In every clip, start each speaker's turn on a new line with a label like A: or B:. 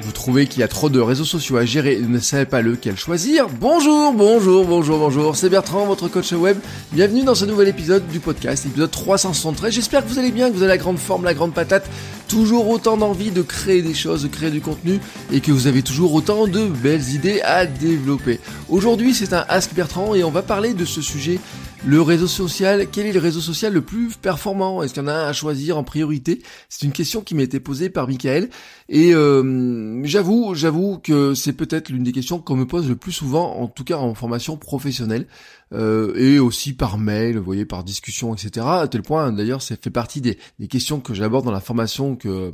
A: Vous trouvez qu'il y a trop de réseaux sociaux à gérer et ne savez pas lequel choisir Bonjour, bonjour, bonjour, bonjour, c'est Bertrand, votre coach web. Bienvenue dans ce nouvel épisode du podcast, épisode 373. J'espère que vous allez bien, que vous avez la grande forme, la grande patate, toujours autant d'envie de créer des choses, de créer du contenu et que vous avez toujours autant de belles idées à développer. Aujourd'hui, c'est un Ask Bertrand et on va parler de ce sujet le réseau social, quel est le réseau social le plus performant Est-ce qu'il y en a un à choisir en priorité C'est une question qui m'a été posée par Michael. Et euh, j'avoue, j'avoue que c'est peut-être l'une des questions qu'on me pose le plus souvent, en tout cas en formation professionnelle. Euh, et aussi par mail, vous voyez, par discussion, etc. À tel point, d'ailleurs, ça fait partie des, questions que j'aborde dans la formation que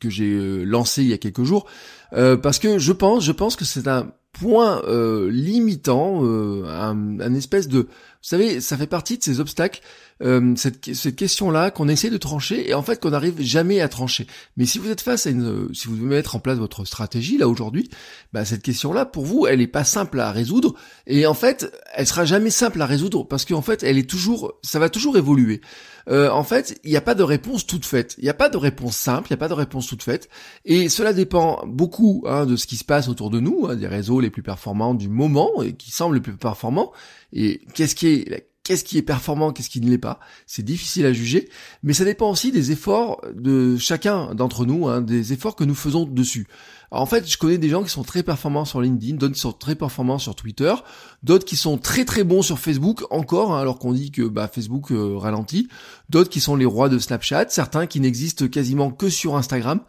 A: que j'ai euh, lancée il y a quelques jours, parce que je pense, je pense que c'est un point euh, limitant, euh, un, espèce de... Vous savez, ça fait partie de ces obstacles, euh, cette, question-là qu'on essaie de trancher et en fait qu'on n'arrive jamais à trancher. Mais si vous êtes face à une... Si vous devez mettre en place votre stratégie, là, aujourd'hui, bah, cette question-là, pour vous, elle n'est pas simple à résoudre. Et en fait, elle sera jamais simple à résoudre parce qu'en fait, elle est toujours... Ça va toujours évoluer. Euh, en fait, il n'y a pas de réponse toute faite. Il n'y a pas de réponse simple, il n'y a pas de réponse toute faite. Et cela dépend beaucoup hein, de ce qui se passe autour de nous, hein, des réseaux, les plus performants du moment et qui semble les plus performants. Et qu'est-ce qui est qu'est-ce qui est performant, qu'est-ce qui ne l'est pas. C'est difficile à juger, mais ça dépend aussi des efforts de chacun d'entre nous, hein, des efforts que nous faisons dessus en fait, je connais des gens qui sont très performants sur LinkedIn, d'autres qui sont très performants sur Twitter, d'autres qui sont très très bons sur Facebook encore, hein, alors qu'on dit que bah, Facebook euh, ralentit, d'autres qui sont les rois de Snapchat, certains qui n'existent quasiment que sur Instagram.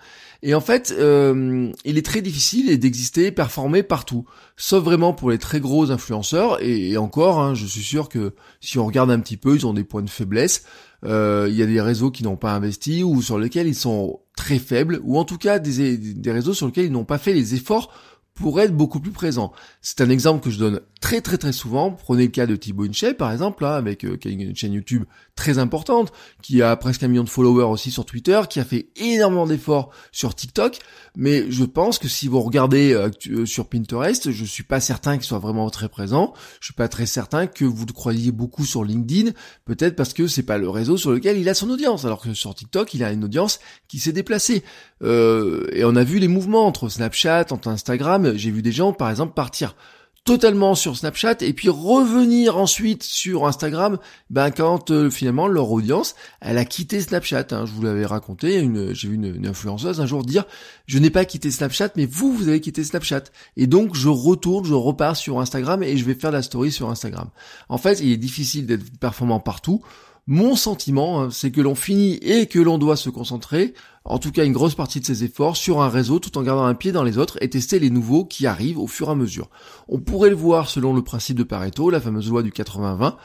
A: Et en fait, euh, il est très difficile d'exister, performer partout, sauf vraiment pour les très gros influenceurs. Et, encore, hein, je suis sûr que si on regarde un petit peu, ils ont des points de faiblesse. Euh, il y a des réseaux qui n'ont pas investi ou sur lesquels ils sont très faibles, ou en tout cas des, des réseaux sur lesquels ils n'ont pas fait les efforts pour être beaucoup plus présent. C'est un exemple que je donne très très très souvent. Prenez le cas de Thibaut Inche par exemple, là, avec euh, une chaîne YouTube très importante, qui a presque un million de followers aussi sur Twitter, qui a fait énormément d'efforts sur TikTok. Mais je pense que si vous regardez euh, euh, sur Pinterest, je suis pas certain qu'il soit vraiment très présent. Je suis pas très certain que vous le croyez beaucoup sur LinkedIn, peut-être parce que c'est pas le réseau sur lequel il a son audience, alors que sur TikTok il a une audience qui s'est déplacée. Euh, et on a vu les mouvements entre Snapchat, entre Instagram. J'ai vu des gens, par exemple, partir totalement sur Snapchat et puis revenir ensuite sur Instagram ben quand euh, finalement leur audience elle a quitté Snapchat hein. je vous l'avais raconté j'ai vu une, influenceuse un jour dire je n'ai pas quitté Snapchat mais vous vous avez quitté Snapchat et donc je retourne je repars sur Instagram et je vais faire la story sur Instagram en fait il est difficile d'être performant partout mon sentiment hein, c'est que l'on finit et que l'on doit se concentrer en tout cas une grosse partie de ses efforts, sur un réseau tout en gardant un pied dans les autres et tester les nouveaux qui arrivent au fur et à mesure. On pourrait le voir selon le principe de Pareto, la fameuse loi du 80-20,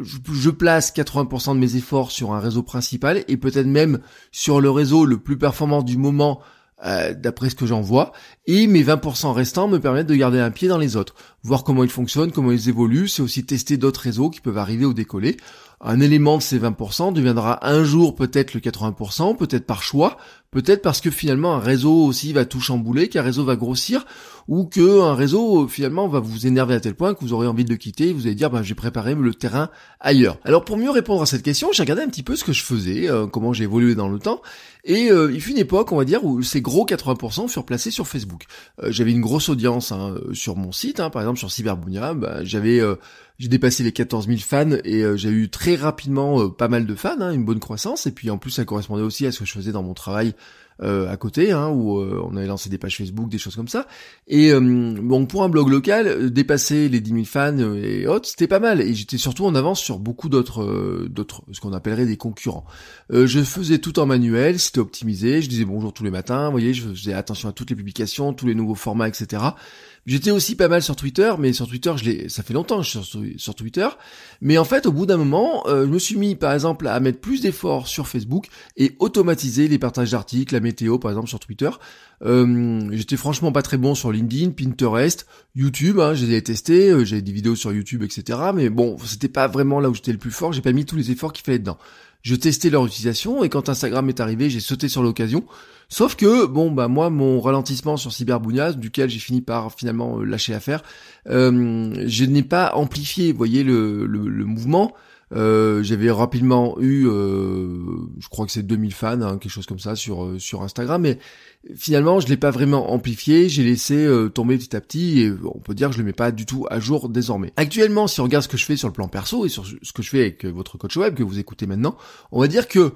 A: je, place 80% de mes efforts sur un réseau principal et peut-être même sur le réseau le plus performant du moment euh, d'après ce que j'en vois, et mes 20% restants me permettent de garder un pied dans les autres, voir comment ils fonctionnent, comment ils évoluent, c'est aussi tester d'autres réseaux qui peuvent arriver ou décoller un élément de ces 20% deviendra un jour peut-être le 80%, peut-être par choix, Peut-être parce que finalement un réseau aussi va tout chambouler, qu'un réseau va grossir, ou que un réseau euh, finalement va vous énerver à tel point que vous aurez envie de le quitter vous allez dire bah j'ai préparé le terrain ailleurs. Alors pour mieux répondre à cette question, j'ai regardé un petit peu ce que je faisais, euh, comment j'ai évolué dans le temps, et euh, il fut une époque, on va dire, où ces gros 80% furent placés sur Facebook. j'avais une grosse audience hein, sur mon site, hein, par exemple sur Cyberbunia, bah, j'avais j'ai dépassé les 14 000 fans et j'ai eu très rapidement pas mal de fans, hein, une bonne croissance. Et puis en plus, ça correspondait aussi à ce que je faisais dans mon travail euh, à côté, hein, où euh, on avait lancé des pages Facebook, des choses comme ça. Et bon, euh, pour un blog local, dépasser les 10 000 fans et autres, c'était pas mal. Et j'étais surtout en avance sur beaucoup d'autres, d'autres, ce qu'on appellerait des concurrents. je faisais tout en manuel, c'était optimisé. Je disais bonjour tous les matins. Vous voyez, je faisais attention à toutes les publications, tous les nouveaux formats, etc. J'étais aussi pas mal sur Twitter, mais sur Twitter, je l'ai, ça fait longtemps que je suis sur, Twitter. Mais en fait, au bout d'un moment, euh, je me suis mis, par exemple, à mettre plus d'efforts sur Facebook et automatiser les partages d'articles, la météo, par exemple, sur Twitter. Euh, j'étais franchement pas très bon sur LinkedIn, Pinterest, YouTube. Hein, euh, j'ai testé, j'avais des vidéos sur YouTube, etc. Mais bon, c'était pas vraiment là où j'étais le plus fort. J'ai pas mis tous les efforts qu'il fallait dedans je testais leur utilisation et quand Instagram est arrivé, j'ai sauté sur l'occasion. Sauf que bon bah moi mon ralentissement sur Cyberbounias, duquel j'ai fini par finalement euh, lâcher l'affaire, euh, je n'ai pas amplifié, vous voyez le, le mouvement. Euh, j'avais rapidement eu, euh, je crois que c'est 2000 fans, hein, quelque chose comme ça sur euh, sur Instagram. Mais finalement, je l'ai pas vraiment amplifié. J'ai laissé tomber petit à petit et on peut dire que je le mets pas du tout à jour désormais. Actuellement, si on regarde ce que je fais sur le plan perso et sur ce que je fais avec votre coach web que vous écoutez maintenant, on va dire que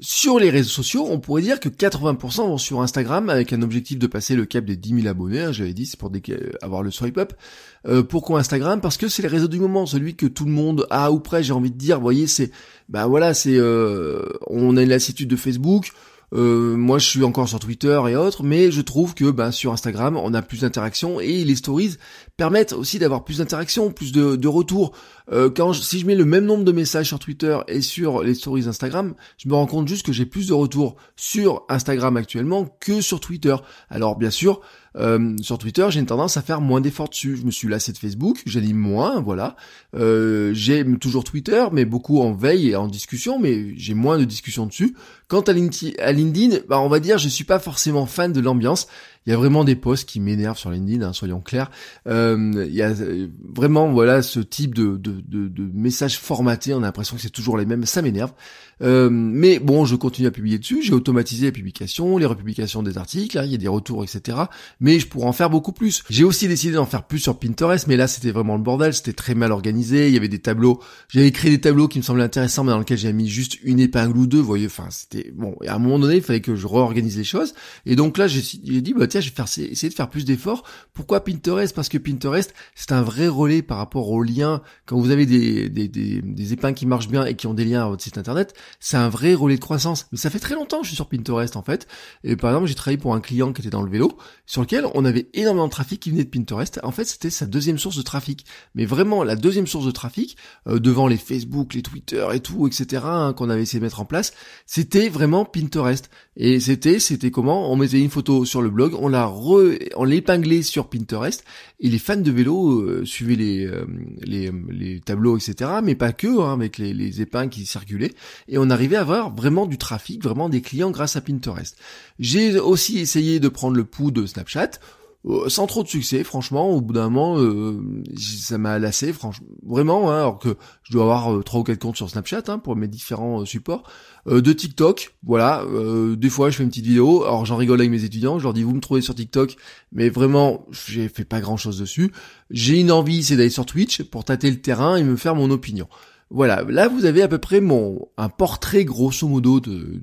A: sur les réseaux sociaux, on pourrait dire que 80% vont sur Instagram avec un objectif de passer le cap des 10 000 abonnés. Hein, j'avais dit, c'est pour euh, avoir le swipe up. Euh, pourquoi Instagram Parce que c'est le réseau du moment, celui que tout le monde a ou près. J'ai envie de dire, voyez, c'est, bah voilà, c'est, euh, on a une lassitude de Facebook. Euh, moi, je suis encore sur Twitter et autres, mais je trouve que bah, sur Instagram, on a plus d'interactions et les stories permettent aussi d'avoir plus d'interactions, plus de, de retours. Euh, quand si je mets le même nombre de messages sur Twitter et sur les stories Instagram, je me rends compte juste que j'ai plus de retours sur Instagram actuellement que sur Twitter. Alors bien sûr, euh, sur Twitter, j'ai une tendance à faire moins d'efforts dessus. Je me suis lassé de Facebook, j'ai moins, voilà. Euh, J'aime toujours Twitter, mais beaucoup en veille et en discussion, mais j'ai moins de discussions dessus. Quant à, LinkedIn, bah on va dire, je suis pas forcément fan de l'ambiance. Il y a vraiment des posts qui m'énervent sur LinkedIn, hein, soyons clairs. Euh, il y a euh, vraiment voilà ce type de, de, de, de messages formatés. On a l'impression que c'est toujours les mêmes. Ça m'énerve. Euh, mais bon, je continue à publier dessus. J'ai automatisé les publications, les republications des articles. Hein, il y a des retours, etc. Mais je pourrais en faire beaucoup plus. J'ai aussi décidé d'en faire plus sur Pinterest, mais là c'était vraiment le bordel. C'était très mal organisé. Il y avait des tableaux. J'avais créé des tableaux qui me semblaient intéressants, mais dans lesquels j'ai mis juste une épingle ou deux. Vous voyez, enfin c'était bon. Et à un moment donné, il fallait que je réorganise les choses. Et donc là, j'ai dit bah je vais faire, essayer de faire plus d'efforts. Pourquoi Pinterest Parce que Pinterest, c'est un vrai relais par rapport aux liens. Quand vous avez des, des, des, des épingles qui marchent bien et qui ont des liens à votre site internet, c'est un vrai relais de croissance. Mais ça fait très longtemps que je suis sur Pinterest en fait. Et par exemple, j'ai travaillé pour un client qui était dans le vélo, sur lequel on avait énormément de trafic qui venait de Pinterest. En fait, c'était sa deuxième source de trafic. Mais vraiment, la deuxième source de trafic, euh, devant les Facebook, les Twitter et tout, etc., hein, qu'on avait essayé de mettre en place, c'était vraiment Pinterest. Et c'était, c'était comment On mettait une photo sur le blog, on l'a re, on sur Pinterest. Et les fans de vélo euh, suivaient les, euh, les, les tableaux, etc. Mais pas que, hein, avec les, les épingles qui circulaient. Et on arrivait à avoir vraiment du trafic, vraiment des clients grâce à Pinterest. J'ai aussi essayé de prendre le pouls de Snapchat euh, sans trop de succès, franchement, au bout d'un moment, euh, ça m'a lassé, franchement, vraiment, hein, alors que je dois avoir euh, trois ou quatre comptes sur Snapchat hein, pour mes différents supports, de TikTok, voilà, des fois je fais une petite vidéo, alors j'en rigole avec mes étudiants, je leur dis vous me trouvez sur TikTok, mais vraiment, j'ai fait pas grand chose dessus. J'ai une envie, c'est d'aller sur Twitch pour tâter le terrain et me faire mon opinion. Voilà, là vous avez à peu près mon un portrait grosso modo de,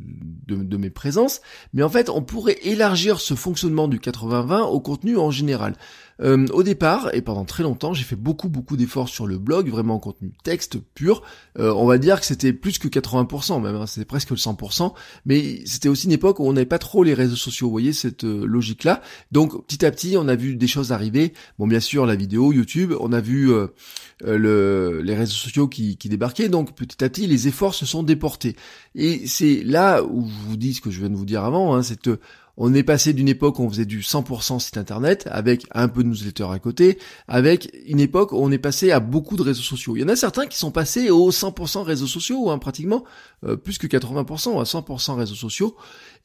A: de, mes présences, mais en fait on pourrait élargir ce fonctionnement du 80-20 au contenu en général. Euh, au départ et pendant très longtemps, j'ai fait beaucoup beaucoup d'efforts sur le blog, vraiment en contenu texte pur. Euh, on va dire que c'était plus que 80% même, hein, c'était presque le 100%, mais c'était aussi une époque où on n'avait pas trop les réseaux sociaux, vous voyez cette euh, logique-là. Donc petit à petit, on a vu des choses arriver. Bon, bien sûr, la vidéo, YouTube, on a vu le, les réseaux sociaux qui, qui débarqué, donc petit à petit les efforts se sont déportés. Et c'est là où je vous dis ce que je viens de vous dire avant, hein, c'est cette on est passé d'une époque où on faisait du 100% site internet, avec un peu de newsletter à côté, avec une époque où on est passé à beaucoup de réseaux sociaux. Il y en a certains qui sont passés aux 100% réseaux sociaux, hein, pratiquement euh, plus que 80% à 100% réseaux sociaux.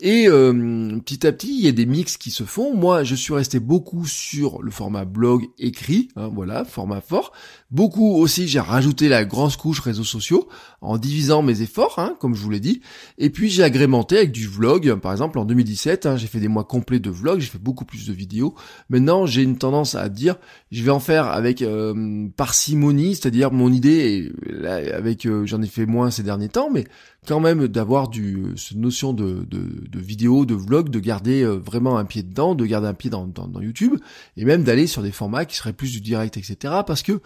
A: Et euh, petit à petit, il y a des mix qui se font. Moi, je suis resté beaucoup sur le format blog écrit, hein, voilà, format fort. Beaucoup aussi, j'ai rajouté la grosse couche réseaux sociaux en divisant mes efforts, hein, comme je vous l'ai dit. Et puis j'ai agrémenté avec du vlog, par exemple en 2017 j'ai fait des mois complets de vlogs, j'ai fait beaucoup plus de vidéos. Maintenant, j'ai une tendance à dire, je vais en faire avec euh, parcimonie, c'est-à-dire mon idée, avec euh, j'en ai fait moins ces derniers temps, mais quand même d'avoir du cette notion de, de, de, vidéo, de vlog, de garder euh, vraiment un pied dedans, de garder un pied dans, YouTube, et même d'aller sur des formats qui seraient plus du direct, etc. Parce que,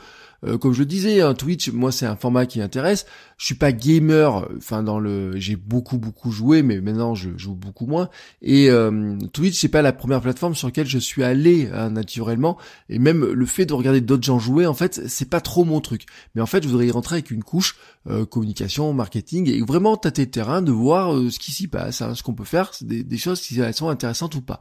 A: euh, comme je disais, hein, Twitch, moi c'est un format qui m'intéresse. Je suis pas gamer, enfin dans le, j'ai beaucoup beaucoup joué, mais maintenant je joue beaucoup moins. Et euh, Twitch c'est pas la première plateforme sur laquelle je suis allé hein, naturellement, et même le fait de regarder d'autres gens jouer, en fait, c'est pas trop mon truc. Mais en fait, je voudrais y rentrer avec une couche communication, marketing, et vraiment à tâter le de voir euh, ce qui s'y passe, hein, ce qu'on peut faire, des, des, choses qui sont intéressantes ou pas.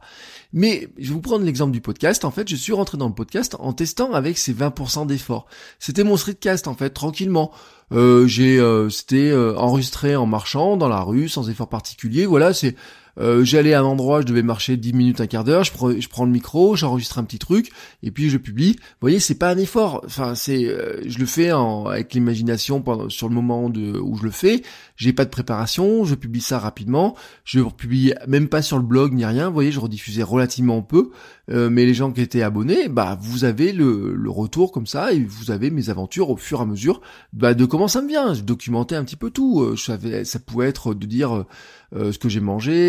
A: Mais je vais vous prendre l'exemple du podcast. En fait, je suis rentré dans le podcast en testant avec ces 20% d'efforts. C'était mon streetcast en fait, tranquillement. Euh, j'ai euh, c'était euh, enregistré en marchant dans la rue sans effort particulier. Voilà, c'est euh, j'allais à un endroit, je devais marcher 10 minutes, un quart d'heure, je, prends le micro, j'enregistre un petit truc, et puis je publie. Vous voyez, c'est pas un effort. Enfin, c'est, euh, je le fais avec l'imagination sur le moment où je le fais. J'ai pas de préparation, je publie ça rapidement. Je publie même pas sur le blog ni rien. Vous voyez, je rediffusais relativement peu. Euh, mais les gens qui étaient abonnés, bah vous avez le, retour comme ça et vous avez mes aventures au fur et à mesure bah, de comment ça me vient. Je documentais un petit peu tout. Euh, ça pouvait être de dire euh, ce que j'ai mangé,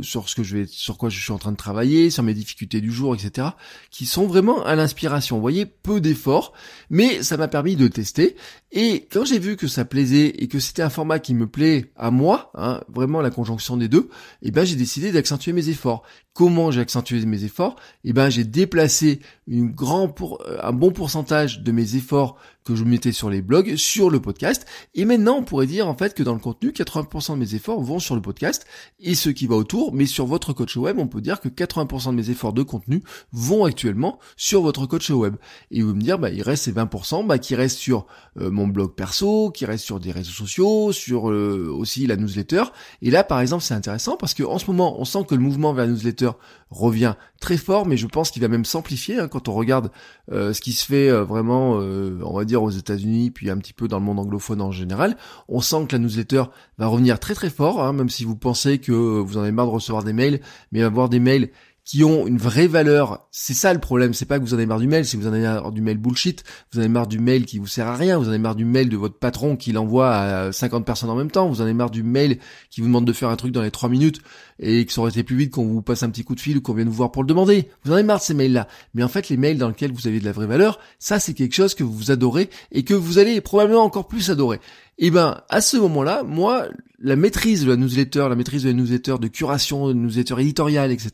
A: sur ce que je vais, sur quoi je suis en train de travailler, sur mes difficultés du jour, etc. Qui sont vraiment à l'inspiration. Vous voyez, peu d'efforts, mais ça m'a permis de tester. Et quand j'ai vu que ça plaisait et que c'était un format qui me plaît à moi, hein, vraiment la conjonction des deux, et eh ben j'ai décidé d'accentuer mes efforts. Comment j'ai accentué mes efforts et eh ben j'ai déplacé une grand pour, euh, un bon pourcentage de mes efforts que je mettais sur les blogs, sur le podcast. Et maintenant, on pourrait dire en fait que dans le contenu, 80% de mes efforts vont sur le podcast et ce qui va autour. Mais sur votre coach web, on peut dire que 80% de mes efforts de contenu vont actuellement sur votre coach web. Et vous me dire, bah, il reste ces 20% bah, qui restent sur euh, mon blog perso, qui restent sur des réseaux sociaux, sur euh, aussi la newsletter. Et là, par exemple, c'est intéressant parce qu'en ce moment, on sent que le mouvement vers la newsletter revient très fort, mais je pense qu'il va même s'amplifier hein, quand on regarde euh, ce qui se fait vraiment, on va dire aux États-Unis, puis un petit peu dans le monde anglophone en général. On sent que la newsletter va revenir très très fort, hein, même si vous pensez que vous en avez marre de recevoir des mails, mais avoir des mails qui ont une vraie valeur. C'est ça le problème, c'est pas que vous en avez marre du mail, c'est que vous en avez marre du mail bullshit, vous en avez marre du mail qui vous sert à rien, vous en avez marre du mail de votre patron qui l'envoie à 50 personnes en même temps, vous en avez marre du mail qui vous demande de faire un truc dans les 3 minutes et qui ça aurait été plus vite qu'on vous passe un petit coup de fil ou qu'on vienne vous voir pour le demander. Vous en avez marre de ces mails-là. Mais en fait, les mails dans lesquels vous avez de la vraie valeur, ça c'est quelque chose que vous adorez et que vous allez probablement encore plus adorer. Et eh ben, à ce moment-là, moi, la maîtrise de la newsletter, la maîtrise de la newsletter de curation, de newsletter éditoriale, etc.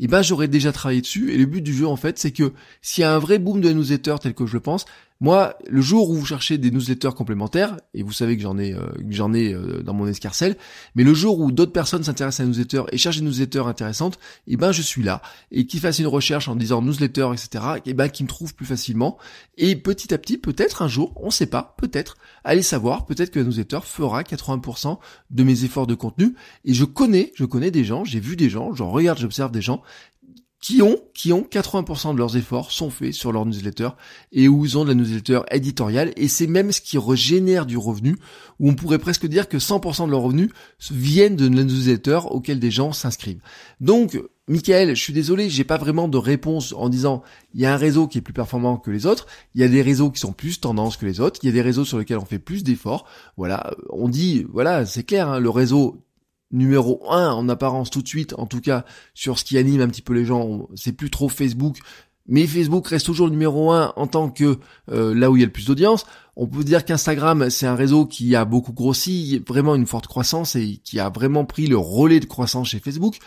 A: Et eh ben, j'aurais déjà travaillé dessus. Et le but du jeu, en fait, c'est que s'il y a un vrai boom de la newsletter tel que je le pense, moi, le jour où vous cherchez des newsletters complémentaires, et vous savez que j'en ai, euh, que j'en ai euh, dans mon escarcelle, mais le jour où d'autres personnes s'intéressent à nos newsletters et cherchent des newsletters intéressantes, eh ben je suis là et qu'ils fassent une recherche en disant newsletter, etc. Eh ben qu'ils me trouvent plus facilement. Et petit à petit, peut-être un jour, on ne sait pas, peut-être, allez savoir, peut-être que la newsletter fera 80% de mes efforts de contenu. Et je connais, je connais des gens, j'ai vu des gens, j'en regarde, j'observe des gens qui ont, qui ont 80% de leurs efforts sont faits sur leur newsletter et où ils ont de la newsletter éditoriale et c'est même ce qui régénère du revenu où on pourrait presque dire que 100% de leurs revenus viennent de la newsletter auquel des gens s'inscrivent. Donc, Michael, je suis désolé, j'ai pas vraiment de réponse en disant il y a un réseau qui est plus performant que les autres, il y a des réseaux qui sont plus tendance que les autres, il y a des réseaux sur lesquels on fait plus d'efforts. Voilà, on dit voilà, c'est clair, hein, le réseau numéro 1 en apparence tout de suite, en tout cas sur ce qui anime un petit peu les gens, c'est plus trop Facebook, mais Facebook reste toujours le numéro 1 en tant que euh, là où il y a le plus d'audience. On peut dire qu'Instagram, c'est un réseau qui a beaucoup grossi, vraiment une forte croissance et qui a vraiment pris le relais de croissance chez Facebook.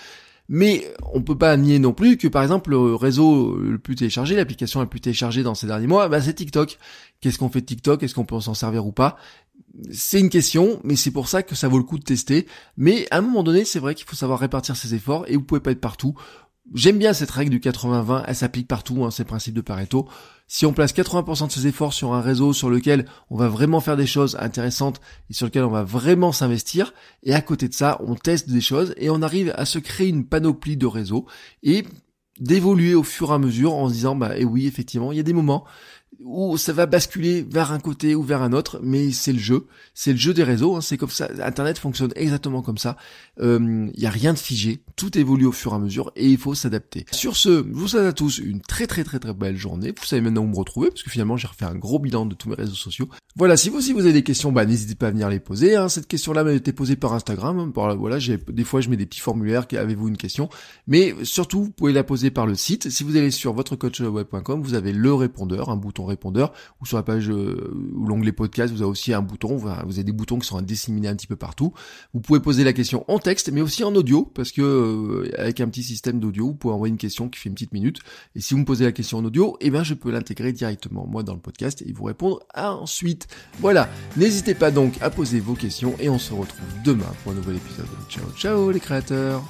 A: Mais on peut pas nier non plus que par exemple le réseau le plus téléchargé, l'application la plus téléchargée dans ces derniers mois, bah, c'est TikTok. Qu'est-ce qu'on fait de TikTok Est-ce qu'on peut s'en servir ou pas c'est une question, mais c'est pour ça que ça vaut le coup de tester. Mais à un moment donné, c'est vrai qu'il faut savoir répartir ses efforts et vous pouvez pas être partout. J'aime bien cette règle du 80-20, elle s'applique partout, hein, c'est principes de Pareto. Si on place 80% de ses efforts sur un réseau sur lequel on va vraiment faire des choses intéressantes et sur lequel on va vraiment s'investir, et à côté de ça, on teste des choses et on arrive à se créer une panoplie de réseaux et d'évoluer au fur et à mesure en se disant bah et eh oui effectivement il y a des moments où ça va basculer vers un côté ou vers un autre, mais c'est le jeu, c'est le jeu des réseaux, hein, c'est comme ça, Internet fonctionne exactement comme ça, il euh, n'y a rien de figé, tout évolue au fur et à mesure et il faut s'adapter. Sur ce, je vous souhaite à tous une très très très très belle journée, vous savez maintenant où me retrouver, parce que finalement j'ai refait un gros bilan de tous mes réseaux sociaux. Voilà, si vous aussi vous avez des questions, bah, n'hésitez pas à venir les poser, hein. cette question-là m'a été posée par Instagram, hein, voilà, des fois je mets des petits formulaires, avez-vous une question, mais surtout vous pouvez la poser par le site, si vous allez sur votrecoachweb.com, vous avez le répondeur, un bouton répondeur, ou sur la page euh, ou l'onglet podcast, vous avez aussi un bouton, vous avez des boutons qui sont disséminer un petit peu partout. Vous pouvez poser la question en texte, mais aussi en audio, parce que euh, avec un petit système d'audio, vous pouvez envoyer une question qui fait une petite minute. Et si vous me posez la question en audio, et eh bien je peux l'intégrer directement moi dans le podcast et vous répondre ensuite. Voilà, n'hésitez pas donc à poser vos questions et on se retrouve demain pour un nouvel épisode. Ciao ciao les créateurs